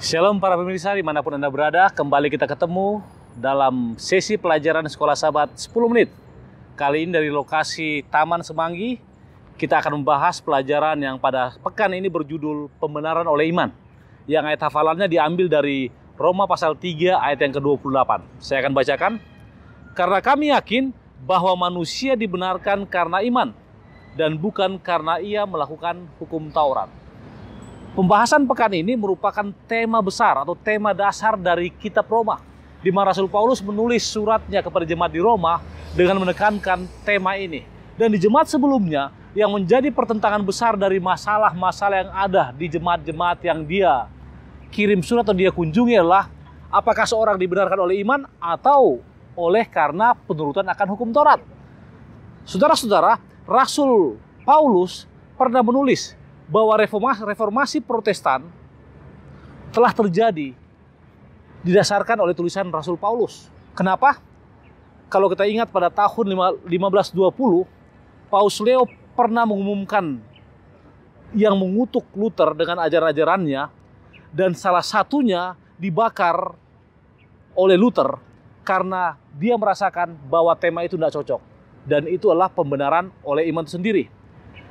Shalom para pemirsa dimanapun Anda berada, kembali kita ketemu dalam sesi pelajaran Sekolah sahabat 10 menit. Kali ini dari lokasi Taman Semanggi, kita akan membahas pelajaran yang pada pekan ini berjudul Pembenaran oleh Iman. Yang ayat hafalannya diambil dari Roma pasal 3 ayat yang ke-28. Saya akan bacakan. Karena kami yakin bahwa manusia dibenarkan karena iman dan bukan karena ia melakukan hukum Taurat. Pembahasan pekan ini merupakan tema besar atau tema dasar dari Kitab Roma, di mana Rasul Paulus menulis suratnya kepada jemaat di Roma dengan menekankan tema ini. Dan di jemaat sebelumnya, yang menjadi pertentangan besar dari masalah-masalah yang ada di jemaat-jemaat yang dia kirim surat atau dia kunjungi adalah apakah seorang dibenarkan oleh iman atau oleh karena penurutan akan hukum Taurat. Saudara-saudara, Rasul Paulus pernah menulis bahwa reformasi, reformasi Protestan telah terjadi didasarkan oleh tulisan Rasul Paulus. Kenapa? Kalau kita ingat pada tahun 1520, Paus Leo pernah mengumumkan yang mengutuk Luther dengan ajaran-ajarannya dan salah satunya dibakar oleh Luther karena dia merasakan bahwa tema itu tidak cocok dan itu adalah pembenaran oleh iman itu sendiri.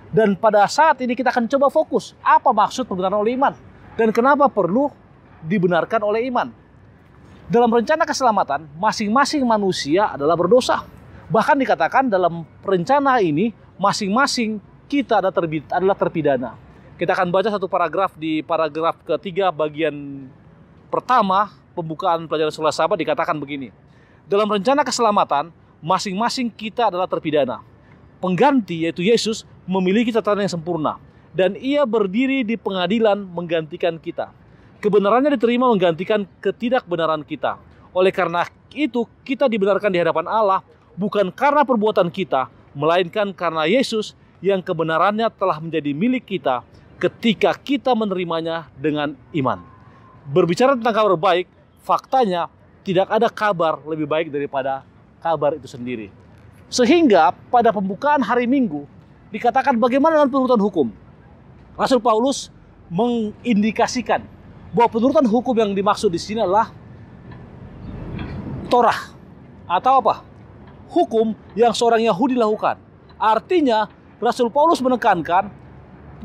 Dan pada saat ini kita akan coba fokus apa maksud pembenaran oleh iman dan kenapa perlu dibenarkan oleh iman. Dalam rencana keselamatan, masing-masing manusia adalah berdosa. Bahkan dikatakan dalam rencana ini, masing-masing kita adalah terpidana. Kita akan baca satu paragraf di paragraf ketiga bagian pertama pembukaan pelajaran sekolah sahabat dikatakan begini. Dalam rencana keselamatan, masing-masing kita adalah terpidana. Pengganti yaitu Yesus memiliki catatan yang sempurna dan ia berdiri di pengadilan menggantikan kita. Kebenarannya diterima menggantikan ketidakbenaran kita. Oleh karena itu, kita dibenarkan di hadapan Allah bukan karena perbuatan kita, melainkan karena Yesus yang kebenarannya telah menjadi milik kita ketika kita menerimanya dengan iman. Berbicara tentang kabar baik, faktanya tidak ada kabar lebih baik daripada kabar itu sendiri. Sehingga pada pembukaan hari Minggu, dikatakan bagaimana dengan penurutan hukum. Rasul Paulus mengindikasikan bahwa penurutan hukum yang dimaksud di sini adalah Torah atau apa? Hukum yang seorang Yahudi lakukan. Artinya Rasul Paulus menekankan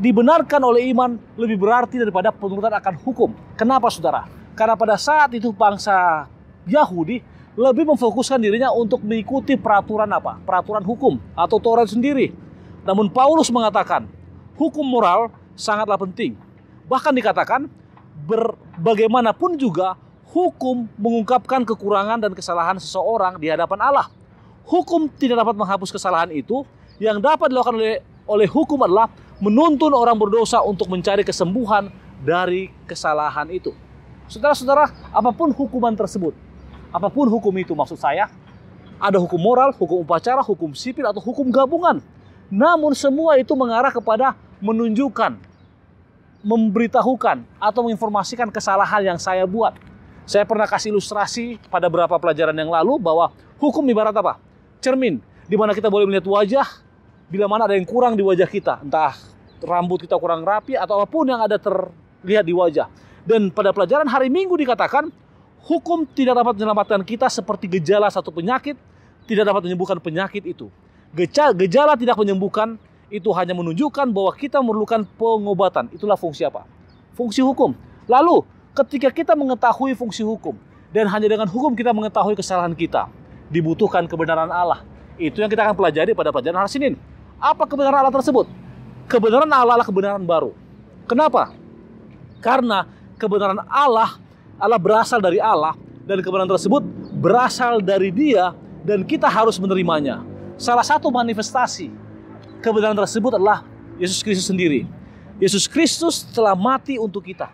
dibenarkan oleh iman lebih berarti daripada penurutan akan hukum. Kenapa saudara? Karena pada saat itu bangsa Yahudi lebih memfokuskan dirinya untuk mengikuti peraturan apa? Peraturan hukum atau Torah sendiri namun Paulus mengatakan, hukum moral sangatlah penting. Bahkan dikatakan, bagaimanapun juga hukum mengungkapkan kekurangan dan kesalahan seseorang di hadapan Allah. Hukum tidak dapat menghapus kesalahan itu. Yang dapat dilakukan oleh, oleh hukum adalah menuntun orang berdosa untuk mencari kesembuhan dari kesalahan itu. Saudara-saudara, apapun hukuman tersebut, apapun hukum itu maksud saya, ada hukum moral, hukum upacara, hukum sipil, atau hukum gabungan. Namun semua itu mengarah kepada menunjukkan, memberitahukan, atau menginformasikan kesalahan yang saya buat. Saya pernah kasih ilustrasi pada beberapa pelajaran yang lalu bahwa hukum ibarat apa? Cermin, di mana kita boleh melihat wajah, bila mana ada yang kurang di wajah kita, entah rambut kita kurang rapi atau apapun yang ada terlihat di wajah. Dan pada pelajaran hari Minggu dikatakan, hukum tidak dapat menyelamatkan kita seperti gejala satu penyakit, tidak dapat menyembuhkan penyakit itu. Gejala, gejala tidak menyembuhkan itu hanya menunjukkan bahwa kita memerlukan pengobatan. Itulah fungsi apa? Fungsi hukum. Lalu, ketika kita mengetahui fungsi hukum dan hanya dengan hukum kita mengetahui kesalahan kita, dibutuhkan kebenaran Allah. Itu yang kita akan pelajari pada pelajaran hari Senin. Apa kebenaran Allah tersebut? Kebenaran Allah adalah kebenaran baru. Kenapa? Karena kebenaran Allah Allah berasal dari Allah dan kebenaran tersebut berasal dari Dia dan kita harus menerimanya. Salah satu manifestasi kebenaran tersebut adalah Yesus Kristus sendiri. Yesus Kristus telah mati untuk kita.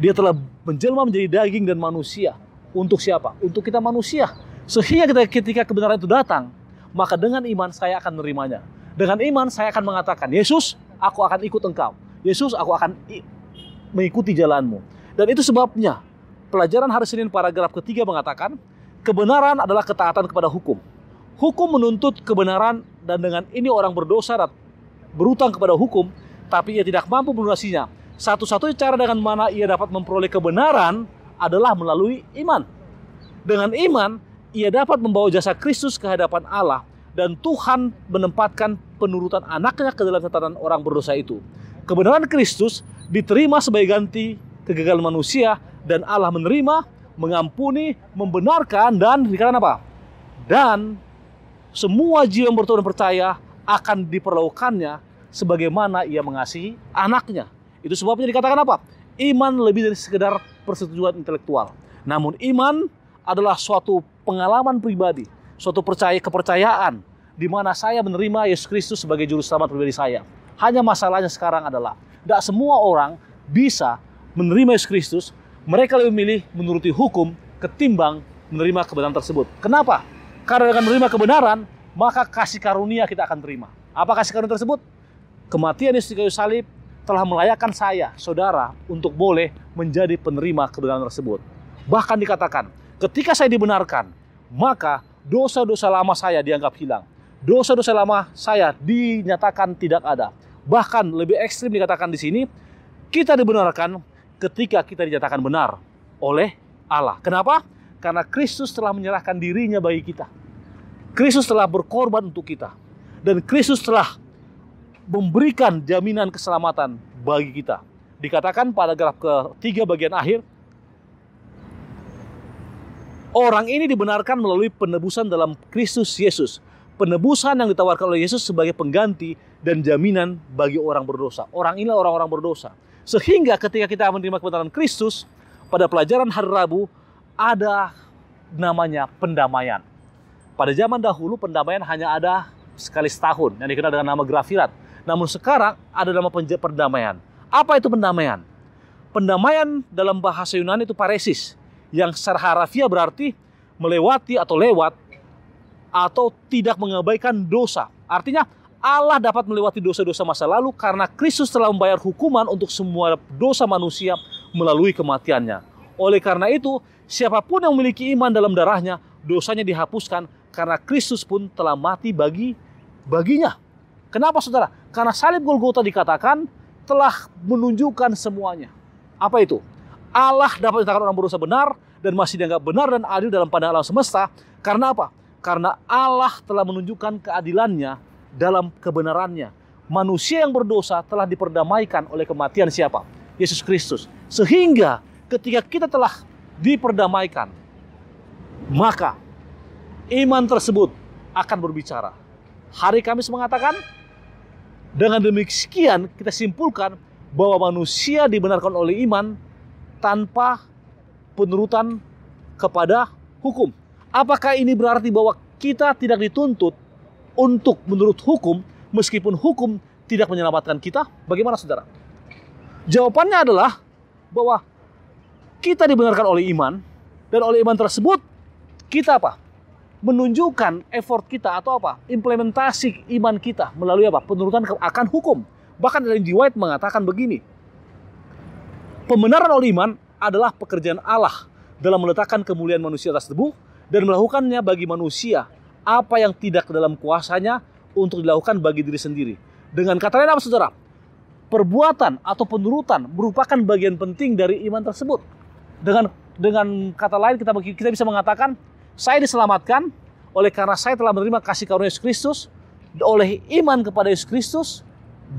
Dia telah menjelma menjadi daging dan manusia. Untuk siapa? Untuk kita manusia. Sehingga kita ketika kebenaran itu datang, maka dengan iman saya akan menerimanya. Dengan iman saya akan mengatakan, Yesus, aku akan ikut engkau. Yesus, aku akan mengikuti jalanmu. Dan itu sebabnya pelajaran hari Senin paragraf ketiga mengatakan, kebenaran adalah ketaatan kepada hukum. Hukum menuntut kebenaran dan dengan ini orang berdosa dan berutang kepada hukum, tapi ia tidak mampu melunasinya. Satu-satunya cara dengan mana ia dapat memperoleh kebenaran adalah melalui iman. Dengan iman, ia dapat membawa jasa Kristus ke hadapan Allah dan Tuhan menempatkan penurutan anaknya ke dalam catatan orang berdosa itu. Kebenaran Kristus diterima sebagai ganti kegagalan manusia dan Allah menerima, mengampuni, membenarkan dan dikatakan apa? Dan semua jiwa yang bertobat dan percaya akan diperlakukannya sebagaimana ia mengasihi anaknya. Itu sebabnya dikatakan apa? Iman lebih dari sekedar persetujuan intelektual. Namun iman adalah suatu pengalaman pribadi, suatu percaya kepercayaan di mana saya menerima Yesus Kristus sebagai juru selamat pribadi saya. Hanya masalahnya sekarang adalah tidak semua orang bisa menerima Yesus Kristus, mereka lebih memilih menuruti hukum ketimbang menerima kebenaran tersebut. Kenapa? Karena dengan menerima kebenaran, maka kasih karunia kita akan terima. Apa kasih karunia tersebut? Kematian Yesus di kayu salib telah melayakkan saya, saudara, untuk boleh menjadi penerima kebenaran tersebut. Bahkan dikatakan, ketika saya dibenarkan, maka dosa-dosa lama saya dianggap hilang. Dosa-dosa lama saya dinyatakan tidak ada. Bahkan lebih ekstrim dikatakan di sini, kita dibenarkan ketika kita dinyatakan benar oleh Allah. Kenapa? Karena Kristus telah menyerahkan dirinya bagi kita. Kristus telah berkorban untuk kita. Dan Kristus telah memberikan jaminan keselamatan bagi kita. Dikatakan pada paragraf ketiga bagian akhir, Orang ini dibenarkan melalui penebusan dalam Kristus Yesus. Penebusan yang ditawarkan oleh Yesus sebagai pengganti dan jaminan bagi orang berdosa. Orang inilah orang-orang berdosa. Sehingga ketika kita menerima kebenaran Kristus, pada pelajaran hari Rabu, ada namanya pendamaian. Pada zaman dahulu pendamaian hanya ada sekali setahun yang dikenal dengan nama grafirat. Namun sekarang ada nama perdamaian. Apa itu pendamaian? Pendamaian dalam bahasa Yunani itu paresis yang secara harafiah berarti melewati atau lewat atau tidak mengabaikan dosa. Artinya Allah dapat melewati dosa-dosa masa lalu karena Kristus telah membayar hukuman untuk semua dosa manusia melalui kematiannya. Oleh karena itu, Siapapun yang memiliki iman dalam darahnya, dosanya dihapuskan karena Kristus pun telah mati bagi baginya. Kenapa saudara? Karena salib Golgota dikatakan telah menunjukkan semuanya. Apa itu? Allah dapat dikatakan orang berdosa benar dan masih dianggap benar dan adil dalam pandangan alam semesta. Karena apa? Karena Allah telah menunjukkan keadilannya dalam kebenarannya. Manusia yang berdosa telah diperdamaikan oleh kematian siapa? Yesus Kristus. Sehingga ketika kita telah diperdamaikan, maka iman tersebut akan berbicara. Hari Kamis mengatakan, dengan demikian kita simpulkan bahwa manusia dibenarkan oleh iman tanpa penurutan kepada hukum. Apakah ini berarti bahwa kita tidak dituntut untuk menurut hukum meskipun hukum tidak menyelamatkan kita? Bagaimana saudara? Jawabannya adalah bahwa kita dibenarkan oleh iman dan oleh iman tersebut kita apa? Menunjukkan effort kita atau apa? Implementasi iman kita melalui apa? Penurutan akan hukum. Bahkan dari G. White mengatakan begini. Pembenaran oleh iman adalah pekerjaan Allah dalam meletakkan kemuliaan manusia atas debu dan melakukannya bagi manusia apa yang tidak dalam kuasanya untuk dilakukan bagi diri sendiri. Dengan kata lain apa saudara? Perbuatan atau penurutan merupakan bagian penting dari iman tersebut. Dengan dengan kata lain kita kita bisa mengatakan saya diselamatkan oleh karena saya telah menerima kasih karunia Yesus Kristus oleh iman kepada Yesus Kristus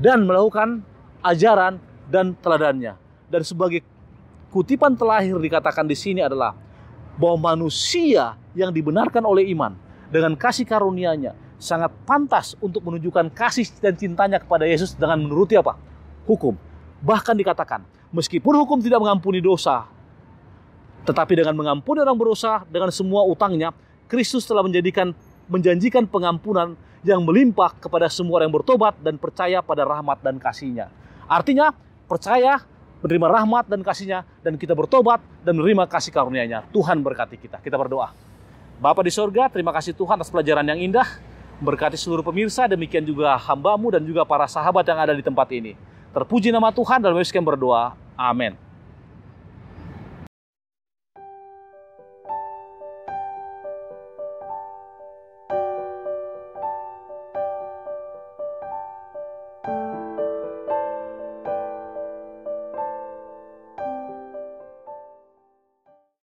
dan melakukan ajaran dan teladannya. Dan sebagai kutipan terakhir dikatakan di sini adalah bahwa manusia yang dibenarkan oleh iman dengan kasih karunia-Nya sangat pantas untuk menunjukkan kasih dan cintanya kepada Yesus dengan menuruti apa? Hukum. Bahkan dikatakan, meskipun hukum tidak mengampuni dosa tetapi dengan mengampuni orang berusaha dengan semua utangnya, Kristus telah menjadikan menjanjikan pengampunan yang melimpah kepada semua orang yang bertobat dan percaya pada rahmat dan kasihnya. Artinya, percaya, menerima rahmat dan kasihnya, dan kita bertobat dan menerima kasih karunia-Nya. Tuhan berkati kita. Kita berdoa. Bapa di sorga, terima kasih Tuhan atas pelajaran yang indah. Berkati seluruh pemirsa, demikian juga hambamu dan juga para sahabat yang ada di tempat ini. Terpuji nama Tuhan dalam Yesus yang berdoa. Amin.